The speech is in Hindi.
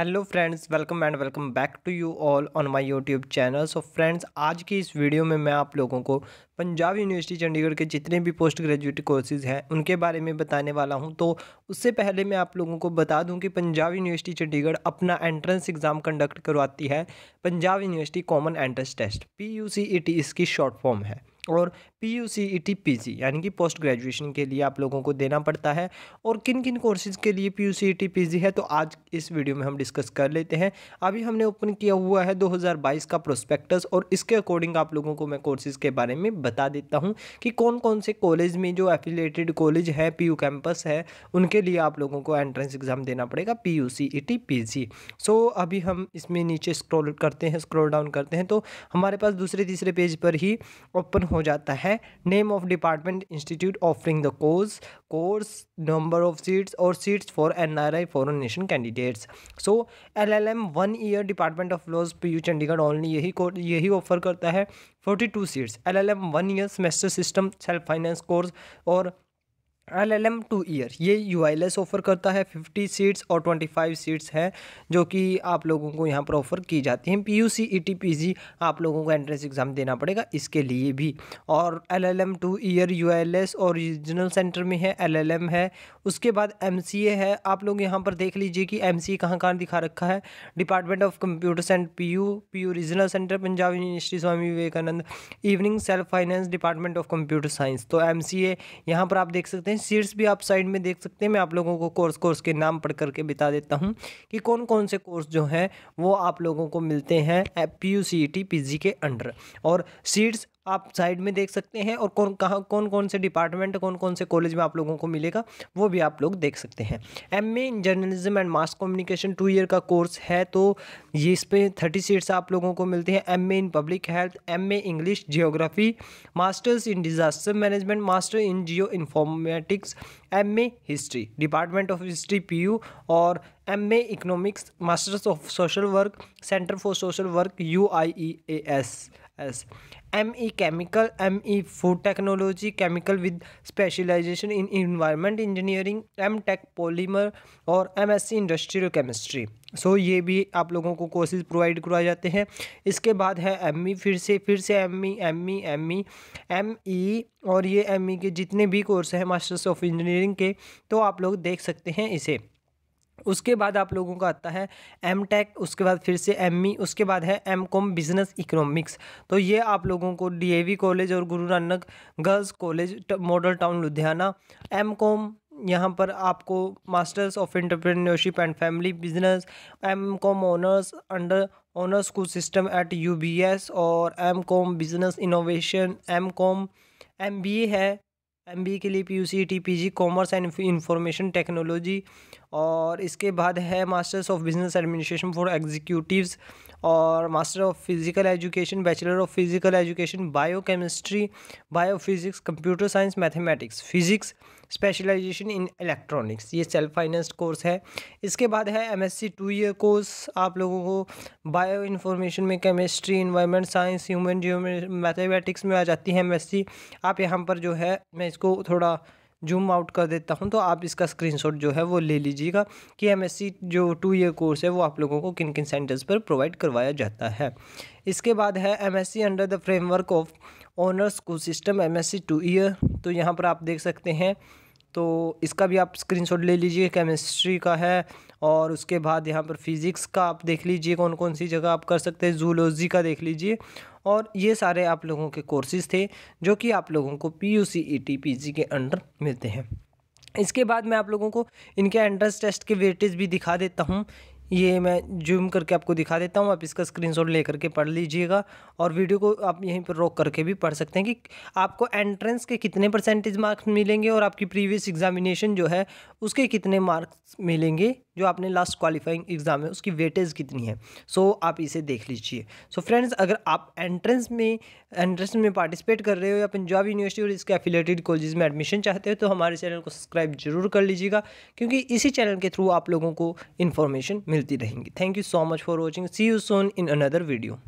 hello friends welcome and welcome back to you all on my YouTube channel so friends आज की इस वीडियो में मैं आप लोगों को पंजाब यूनिवर्सिटी चंडीगढ़ के जितने भी पोस्ट ग्रेजुएट कोर्सेज़ हैं उनके बारे में बताने वाला हूं तो उससे पहले मैं आप लोगों को बता दूं कि पंजाब यूनिवर्सिटी चंडीगढ़ अपना एंट्रेंस एग्ज़ाम कंडक्ट करवाती है Punjab university common entrance test P इसकी शॉर्ट फॉर्म है और P U C E T P G यानी कि पोस्ट ग्रेजुएशन के लिए आप लोगों को देना पड़ता है और किन किन कोर्सेज़ के लिए P U C E T P G है तो आज इस वीडियो में हम डिस्कस कर लेते हैं अभी हमने ओपन किया हुआ है 2022 का प्रोस्पेक्टस और इसके अकॉर्डिंग आप लोगों को मैं कोर्सेज़ के बारे में बता देता हूँ कि कौन कौन से कॉलेज में जो एफिलेटेड कॉलेज है पी यू कैंपस है उनके लिए आप लोगों को एंट्रेंस एग्ज़ाम देना पड़ेगा P U C E T P G so अभी हम इसमें नीचे स्क्रोल करते हैं स्क्रोल डाउन करते हैं तो हमारे पास दूसरे तीसरे पेज पर ही ओपन हो हो जाता है name of department institute offering the course course number of seats और seats for N R I foreign nation candidates so L L M one year department of laws P U Chandigarh only यही यही ऑफर करता है forty two seats L L M one year semester system self finance course और L L M two year ये यू आई लेस ऑफ़र करता है फिफ्टी सीट्स और ट्वेंटी फाइव सीट्स हैं जो कि आप लोगों को यहाँ पर ऑफ़र की जाती हैं P U C E T P G आप लोगों को एंट्रेंस एग्ज़ाम देना पड़ेगा इसके लिए भी और L L M two year U I LS और रीजनल सेंटर में है एल एल एम है उसके बाद एम सी ए है आप लोग यहाँ पर देख लीजिए कि एम सी ए कहाँ कहाँ दिखा रखा है department of computer and P U P U regional centre Punjab university Swami Vivekananda evening self finance department of computer science तो एम सी ए यहाँ पर आप देख सकते हैं हैं सीट्स भी आप साइड में देख सकते हैं मैं आप लोगों को कोर्स कोर्स के नाम पढ़ करके बता देता हूँ कि कौन कौन से कोर्स जो हैं वो आप लोगों को मिलते हैं P U C T P G के अंडर और सीट्स आप साइड में देख सकते हैं और कौन कहाँ कौन कौन से डिपार्टमेंट कौन कौन से कॉलेज में आप लोगों को मिलेगा वो भी आप लोग देख सकते हैं M A in journalism and mass communication two year का कोर्स है तो ये इस पर थर्टी सीट्स आप लोगों को मिलती हैं M A in public health M A English geography masters in disaster management master in geo informatics M A history department of history P U और M A economics masters of social work centre for social work U I E A S S M E chemical M E food technology chemical with specialisation in environment engineering M tech polymer और M S C industrial chemistry सो ये भी आप लोगों को कोर्सेज प्रोवाइड करवाए जाते हैं इसके बाद है एम ई e, फिर से फिर से M E M E M E M E और ये एम ई e के जितने भी कोर्स हैं मास्टर्स ऑफ इंजीनियरिंग के तो आप लोग देख सकते हैं इसे उसके बाद आप लोगों का आता है एम टेक उसके बाद फिर से एम ई e, उसके बाद है एम कॉम बिजनेस इकोनॉमिक्स तो ये आप लोगों को डी ए वी कॉलेज और Guru Nanak girls college model town Ludhiana M com यहाँ पर आपको masters of entrepreneurship and family business M com honours under honours school system at U B S और M com business innovation M com M B A है एम बी ए के लिए P U C T P G commerce and information technology और इसके बाद है masters of business administration for executives और master of physical education bachelor of physical education biochemistry biophysics computer science mathematics physics specialisation in electronics ये सेल्फ फाइनेंस्ड कोर्स है इसके बाद है एमएससी टू ईयर कोर्स आप लोगों को बायो इन्फॉर्मेशन में chemistry environment science human geo mathematics में आ जाती है एमएससी आप यहाँ पर जो है मैं इसको थोड़ा जूम आउट कर देता हूँ तो आप इसका स्क्रीनशॉट जो है वो ले लीजिएगा कि एमएससी जो टू ईयर कोर्स है वो आप लोगों को किन किन सेंटर्स पर प्रोवाइड करवाया जाता है इसके बाद है MSc under the framework of honours school system MSc two year तो यहाँ पर आप देख सकते हैं तो इसका भी आप स्क्रीन ले लीजिए केमिस्ट्री का है और उसके बाद यहाँ पर फिज़िक्स का आप देख लीजिए कौन कौन सी जगह आप कर सकते हैं जूलॉजी का देख लीजिए और ये सारे आप लोगों के कोर्सेज़ थे जो कि आप लोगों को P U C E T P G के अंडर मिलते हैं इसके बाद मैं आप लोगों को इनके एंट्रेंस टेस्ट के वेटेज भी दिखा देता हूँ ये मैं जूम करके आपको दिखा देता हूँ आप इसका स्क्रीनशॉट लेकर के पढ़ लीजिएगा और वीडियो को आप यहीं पर रोक करके भी पढ़ सकते हैं कि आपको एंट्रेंस के कितने परसेंटेज मार्क्स मिलेंगे और आपकी प्रीवियस एग्जामिनेशन जो है उसके कितने मार्क्स मिलेंगे जो आपने लास्ट क्वालिफाइंग एग्ज़ाम है उसकी वेटेज कितनी है सो so, आप इसे देख लीजिए सो फ्रेंड्स अगर आप एंट्रेंस में एंट्रेंस में पार्टिसिपेट कर रहे हो या पंजाब यूनिवर्सिटी और इसके एफिलेटेड कॉलेज में एडमिशन चाहते हो तो हमारे चैनल को सब्सक्राइब जरूर कर लीजिएगा क्योंकि इसी चैनल के थ्रू आप लोगों को इन्फॉर्मेशन मिलती रहेंगी thank you so much for watching see you soon in another video